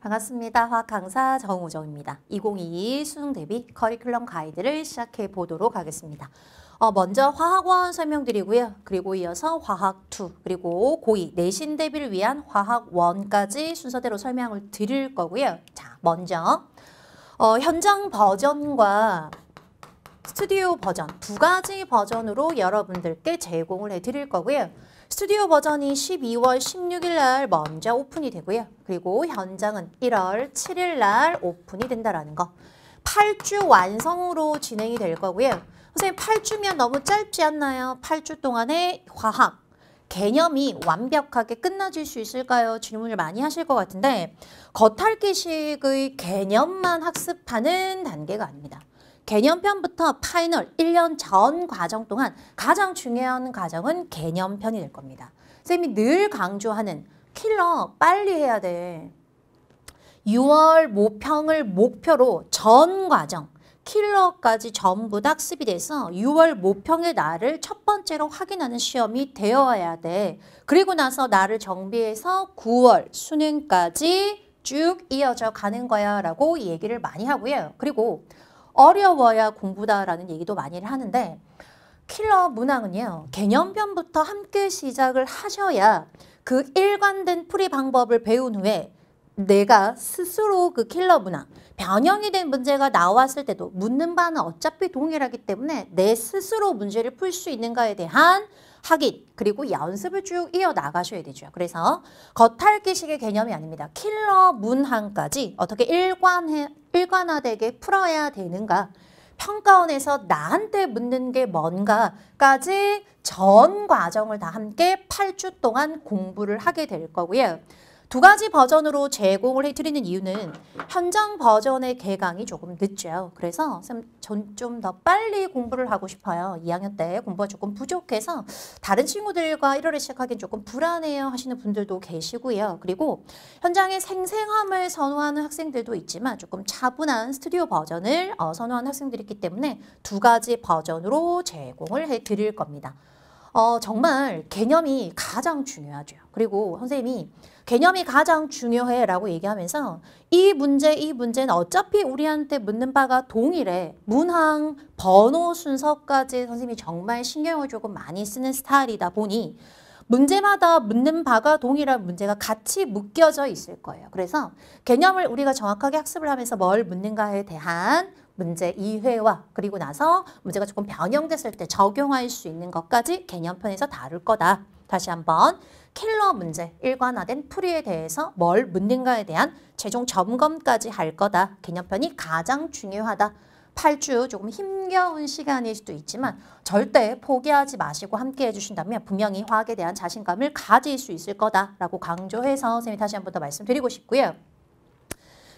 반갑습니다. 화학 강사 정우정입니다. 2022 수능 대비 커리큘럼 가이드를 시작해 보도록 하겠습니다. 어, 먼저 화학원 설명드리고요. 그리고 이어서 화학2 그리고 고2 내신 대비를 위한 화학1까지 순서대로 설명을 드릴 거고요. 자, 먼저 어, 현장 버전과 스튜디오 버전 두 가지 버전으로 여러분들께 제공을 해드릴 거고요. 스튜디오 버전이 12월 16일 날 먼저 오픈이 되고요. 그리고 현장은 1월 7일 날 오픈이 된다는 거. 8주 완성으로 진행이 될 거고요. 선생님 8주면 너무 짧지 않나요? 8주 동안의 과학, 개념이 완벽하게 끝나질 수 있을까요? 질문을 많이 하실 것 같은데 겉핥기식의 개념만 학습하는 단계가 아닙니다. 개념편부터 파이널 1년 전 과정 동안 가장 중요한 과정은 개념편이 될 겁니다. 쌤이 늘 강조하는 킬러 빨리 해야 돼. 6월 모평을 목표로 전 과정 킬러까지 전부 다 학습이 돼서 6월 모평의 나를 첫 번째로 확인하는 시험이 되어야 돼. 그리고 나서 나를 정비해서 9월 수능까지 쭉 이어져 가는 거야 라고 얘기를 많이 하고요. 그리고 어려워야 공부다라는 얘기도 많이 하는데 킬러 문항은요. 개념편부터 함께 시작을 하셔야 그 일관된 풀이 방법을 배운 후에 내가 스스로 그 킬러 문항, 변형이 된 문제가 나왔을 때도 묻는 바는 어차피 동일하기 때문에 내 스스로 문제를 풀 수 있는가에 대한 확인 그리고 연습을 쭉 이어나가셔야 되죠. 그래서 겉핥기식의 개념이 아닙니다. 킬러 문항까지 어떻게 일관해, 일관화되게 풀어야 되는가 평가원에서 나한테 묻는 게 뭔가까지 전 과정을 다 함께 8주 동안 공부를 하게 될 거고요. 두 가지 버전으로 제공을 해드리는 이유는 현장 버전의 개강이 조금 늦죠. 그래서 전좀 더 빨리 공부를 하고 싶어요. 2학년 때 공부가 조금 부족해서 다른 친구들과 1월에 시작하기엔 조금 불안해요 하시는 분들도 계시고요. 그리고 현장의 생생함을 선호하는 학생들도 있지만 조금 차분한 스튜디오 버전을 어, 선호하는 학생들이 있기 때문에 두 가지 버전으로 제공을 해드릴 겁니다. 어, 정말 개념이 가장 중요하죠. 그리고 선생님이 개념이 가장 중요해 라고 얘기하면서 이 문제, 이 문제는 어차피 우리한테 묻는 바가 동일해. 문항, 번호 순서까지 선생님이 정말 신경을 조금 많이 쓰는 스타일이다 보니 문제마다 묻는 바가 동일한 문제가 같이 묶여져 있을 거예요. 그래서 개념을 우리가 정확하게 학습을 하면서 뭘 묻는가에 대한 문제 2회와 그리고 나서 문제가 조금 변형됐을 때 적용할 수 있는 것까지 개념편에서 다룰 거다. 다시 한번 킬러 문제 일관화된 풀이에 대해서 뭘 묻는가에 대한 최종 점검까지 할 거다. 개념편이 가장 중요하다. 8주 조금 힘겨운 시간일 수도 있지만 절대 포기하지 마시고 함께 해주신다면 분명히 화학에 대한 자신감을 가질 수 있을 거다라고 강조해서 선생님이 다시 한 번 더 말씀드리고 싶고요.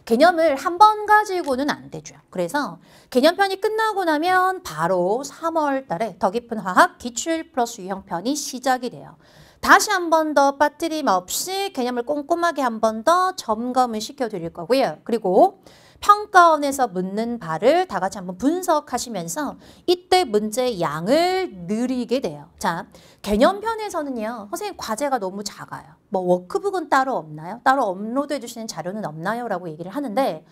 개념을 한 번 가지고는 안 되죠. 그래서 개념편이 끝나고 나면 바로 3월 달에 더 깊은 화학 기출 플러스 유형편이 시작이 돼요. 다시 한 번 더 빠뜨림 없이 개념을 꼼꼼하게 한 번 더 점검을 시켜드릴 거고요. 그리고 평가원에서 묻는 바를 다 같이 한번 분석하시면서 이때 문제 양을 늘리게 돼요. 자, 개념편에서는요. 선생님 과제가 너무 작아요. 뭐 워크북은 따로 없나요? 따로 업로드해 주시는 자료는 없나요? 라고 얘기를 하는데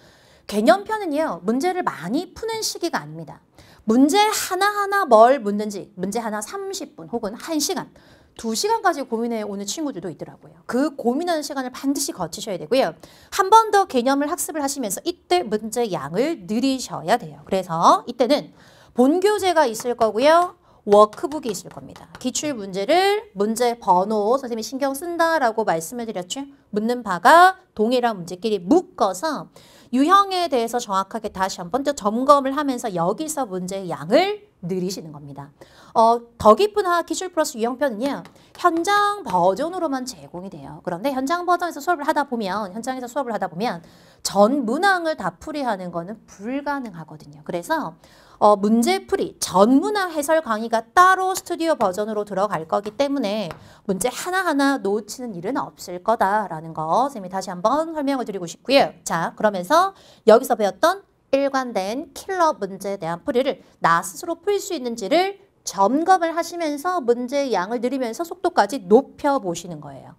개념편은요. 문제를 많이 푸는 시기가 아닙니다. 문제 하나하나 뭘 묻는지 문제 하나 30분 혹은 1시간 두시간까지 고민해 오는 친구들도 있더라고요. 그 고민하는 시간을 반드시 거치셔야 되고요. 한 번 더 개념을 학습을 하시면서 이때 문제 양을 늘리셔야 돼요. 그래서 이때는 본교재가 있을 거고요. 워크북이 있을 겁니다. 기출 문제를 문제 번호 선생님이 신경 쓴다라고 말씀을 드렸죠. 묻는 바가 동일한 문제끼리 묶어서 유형에 대해서 정확하게 다시 한번 더 점검을 하면서 여기서 문제의 양을 늘리시는 겁니다. 어, 더 깊은 하학 기출 플러스 유형편은요. 현장 버전으로만 제공이 돼요. 그런데 현장 버전에서 수업을 하다 보면 현장에서 수업을 하다 보면 전 문항을 다 풀이하는 거는 불가능하거든요. 그래서 어, 문제풀이 전문화 해설 강의가 따로 스튜디오 버전으로 들어갈 거기 때문에 문제 하나하나 놓치는 일은 없을 거다라는 거 선생님이 다시 한번 설명을 드리고 싶고요. 자 그러면서 여기서 배웠던 일관된 킬러 문제에 대한 풀이를 나 스스로 풀 수 있는지를 점검을 하시면서 문제의 양을 늘리면서 속도까지 높여보시는 거예요.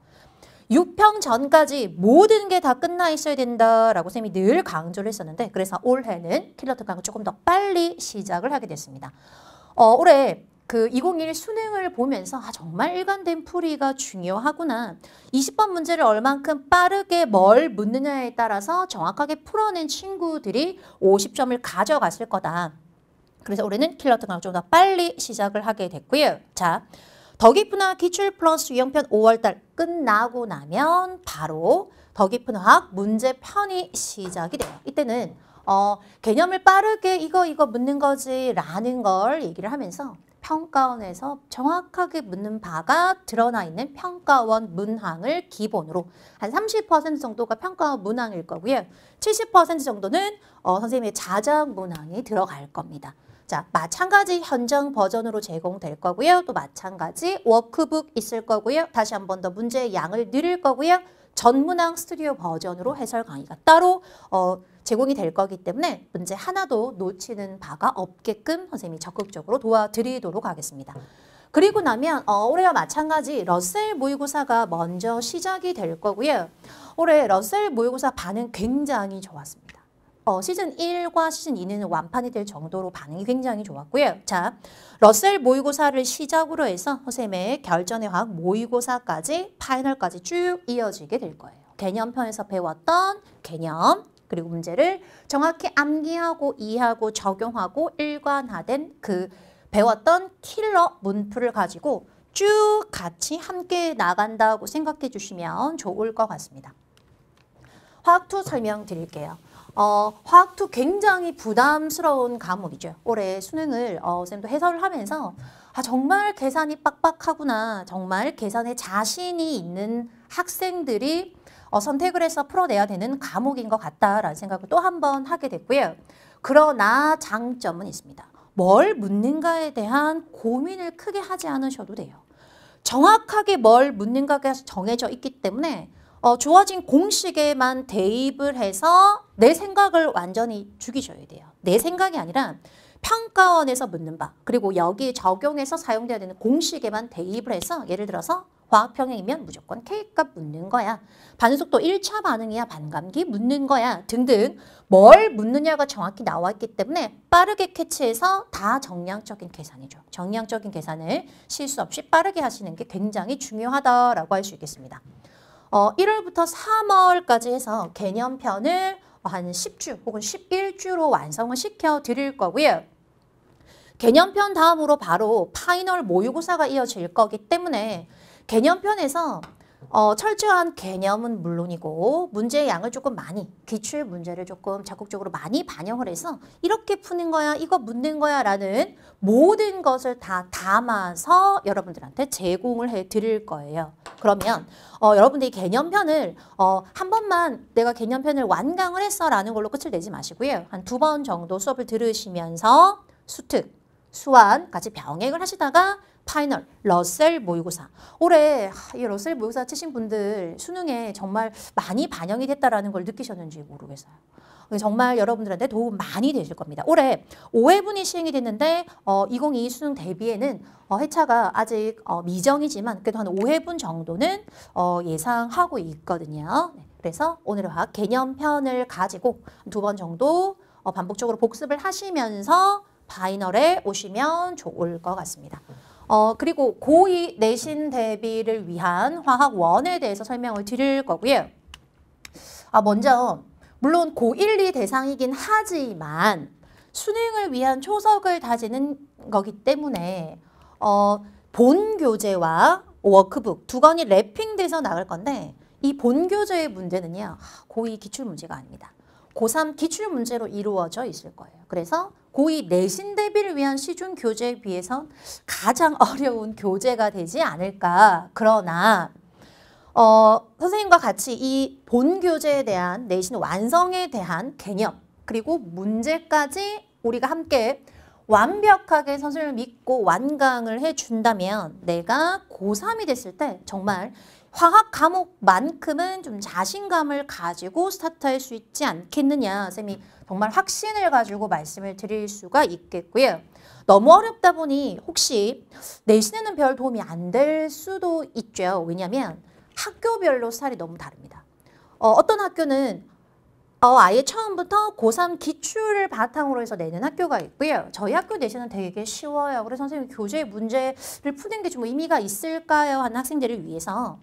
6평 전까지 모든 게 다 끝나 있어야 된다라고 쌤이 늘 강조를 했었는데 그래서 올해는 킬러트 강을 조금 더 빨리 시작을 하게 됐습니다. 어, 올해 그 2 0 1 수능을 보면서 아 정말 일관된 풀이가 중요하구나. 20번 문제를 얼만큼 빠르게 뭘 묻느냐에 따라서 정확하게 풀어낸 친구들이 50점을 가져갔을 거다. 그래서 올해는 킬러턴과 좀더 빨리 시작을 하게 됐고요. 자, 더 깊은화 기출 플러스 유형편 5월달 끝나고 나면 바로 더 깊은 화학 문제 편이 시작이 돼요. 이때는 어, 개념을 빠르게 이거 이거 묻는 거지 라는 걸 얘기를 하면서 평가원에서 정확하게 묻는 바가 드러나 있는 평가원 문항을 기본으로 한 30% 정도가 평가원 문항일 거고요. 70% 정도는 어, 선생님의 자작 문항이 들어갈 겁니다. 자, 마찬가지 현장 버전으로 제공될 거고요. 또 마찬가지 워크북 있을 거고요. 다시 한 번 더 문제의 양을 늘릴 거고요. 전문항 스튜디오 버전으로 해설 강의가 따로 어, 제공이 될 거기 때문에 문제 하나도 놓치는 바가 없게끔 선생님이 적극적으로 도와드리도록 하겠습니다. 그리고 나면 어, 올해와 마찬가지 러셀 모의고사가 먼저 시작이 될 거고요. 올해 러셀 모의고사 반응 굉장히 좋았습니다. 어, 시즌 1과 시즌 2는 완판이 될 정도로 반응이 굉장히 좋았고요. 자, 러셀 모의고사를 시작으로 해서 허쌤의 결전의 화학 모의고사까지 파이널까지 쭉 이어지게 될 거예요. 개념편에서 배웠던 개념 그리고 문제를 정확히 암기하고 이해하고 적용하고 일관화된 그 배웠던 킬러 문풀을 가지고 쭉 같이 함께 나간다고 생각해 주시면 좋을 것 같습니다. 화학2 설명드릴게요. 어, 화학투 굉장히 부담스러운 과목이죠. 올해 수능을 어, 쌤도 해설을 하면서 아 정말 계산이 빡빡하구나. 정말 계산에 자신이 있는 학생들이 어, 선택을 해서 풀어내야 되는 과목인 것 같다라는 생각을 또 한 번 하게 됐고요. 그러나 장점은 있습니다. 뭘 묻는가에 대한 고민을 크게 하지 않으셔도 돼요. 정확하게 뭘 묻는가가 정해져 있기 때문에 어, 주어진 공식에만 대입을 해서 내 생각을 완전히 죽이셔야 돼요. 내 생각이 아니라 평가원에서 묻는 바 그리고 여기 에 적용해서 사용돼야 되는 공식에만 대입을 해서 예를 들어서 화학평행이면 무조건 K값 묻는 거야. 반속도 1차 반응이야 반감기 묻는 거야 등등 뭘 묻느냐가 정확히 나와 있기 때문에 빠르게 캐치해서 다 정량적인 계산이죠. 정량적인 계산을 실수 없이 빠르게 하시는 게 굉장히 중요하다라고 할 수 있겠습니다. 어, 1월부터 3월까지 해서 개념편을 한 10주 혹은 11주로 완성을 시켜 드릴 거고요. 개념편 다음으로 바로 파이널 모의고사가 이어질 거기 때문에 개념편에서 어, 철저한 개념은 물론이고 문제의 양을 조금 많이 기출 문제를 조금 적극적으로 많이 반영을 해서 이렇게 푸는 거야 이거 묻는 거야 라는 모든 것을 다 담아서 여러분들한테 제공을 해 드릴 거예요 그러면 어, 여러분들이 개념편을 어, 한 번만 내가 개념편을 완강을 했어 라는 걸로 끝을 내지 마시고요 한 두 번 정도 수업을 들으시면서 수특, 수완 같이 병행을 하시다가 파이널 러셀 모의고사 올해 이 러셀 모의고사 치신 분들 수능에 정말 많이 반영이 됐다라는 걸 느끼셨는지 모르겠어요. 정말 여러분들한테 도움 많이 되실 겁니다. 올해 5회분이 시행이 됐는데 어, 2022 수능 대비에는 어, 회차가 아직 어, 미정이지만 그래도 한 5회분 정도는 어, 예상하고 있거든요. 네, 그래서 오늘의 화학 개념편을 가지고 두 번 정도 어, 반복적으로 복습을 하시면서 바이널에 오시면 좋을 것 같습니다. 어, 그리고 고이 내신 대비를 위한 화학원에 대해서 설명을 드릴 거고요. 아, 먼저 물론 고1, 2 대상이긴 하지만 수능을 위한 초석을 다지는 거기 때문에 어, 본 교재와 워크북 두 권이 랩핑돼서 나갈 건데 이 본 교재의 문제는요. 고2 기출문제가 아닙니다. 고3 기출문제로 이루어져 있을 거예요. 그래서 고2 내신 대비를 위한 시중 교재에 비해선 가장 어려운 교재가 되지 않을까. 그러나 어, 선생님과 같이 이 본 교재에 대한 내신 완성에 대한 개념 그리고 문제까지 우리가 함께 완벽하게 선생님을 믿고 완강을 해준다면 내가 고3이 됐을 때 정말 화학 과목만큼은 좀 자신감을 가지고 스타트할 수 있지 않겠느냐 쌤이 정말 확신을 가지고 말씀을 드릴 수가 있겠고요. 너무 어렵다 보니 혹시 내신에는 별 도움이 안 될 수도 있죠. 왜냐하면 학교별로 스타일이 너무 다릅니다. 어, 어떤 학교는 어, 아예 처음부터 고3 기출을 바탕으로 해서 내는 학교가 있고요. 저희 학교 내신은 되게 쉬워요. 그래서 선생님 교재 문제를 푸는 게 좀 의미가 있을까요? 하는 학생들을 위해서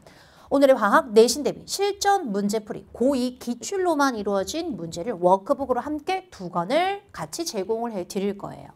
오늘의 화학 내신 대비 실전 문제풀이 고2 기출로만 이루어진 문제를 워크북으로 함께 두 권을 같이 제공을 해드릴 거예요.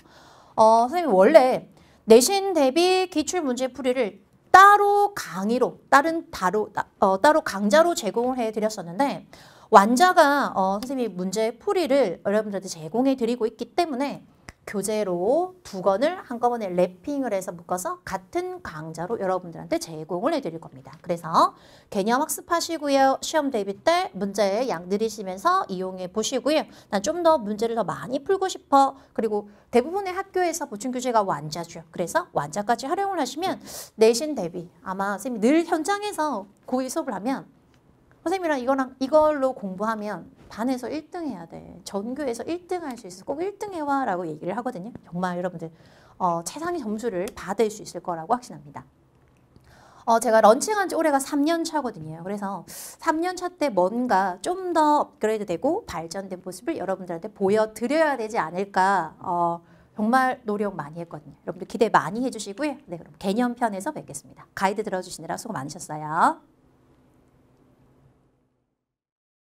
어, 선생님 원래 내신 대비 기출 문제풀이를 따로 강의로 다른 다로 어, 따로 강좌로 제공을 해드렸었는데 완자가 어, 선생님이 문제 의 풀이를 여러분들한테 제공해 드리고 있기 때문에 교재로 두 권을 한꺼번에 랩핑을 해서 묶어서 같은 강좌로 여러분들한테 제공을 해드릴 겁니다. 그래서 개념 학습하시고요. 시험 대비 때 문제 의양 늘리시면서 이용해 보시고요. 난 좀 더 문제를 더 많이 풀고 싶어. 그리고 대부분의 학교에서 보충교재가 완자죠. 그래서 완자까지 활용을 하시면 내신 대비 아마 선생님이 늘 현장에서 고의 수업을 하면 선생님이랑 이거랑 이걸로 공부하면 반에서 1등 해야 돼. 전교에서 1등 할 수 있어. 꼭 1등 해와 라고 얘기를 하거든요. 정말 여러분들 어, 최상의 점수를 받을 수 있을 거라고 확신합니다. 어, 제가 런칭한 지 올해가 3년 차거든요. 그래서 3년 차 때 뭔가 좀 더 업그레이드 되고 발전된 모습을 여러분들한테 보여드려야 되지 않을까. 어, 정말 노력 많이 했거든요. 여러분들 기대 많이 해주시고요. 네, 그럼 개념편에서 뵙겠습니다. 가이드 들어주시느라 수고 많으셨어요.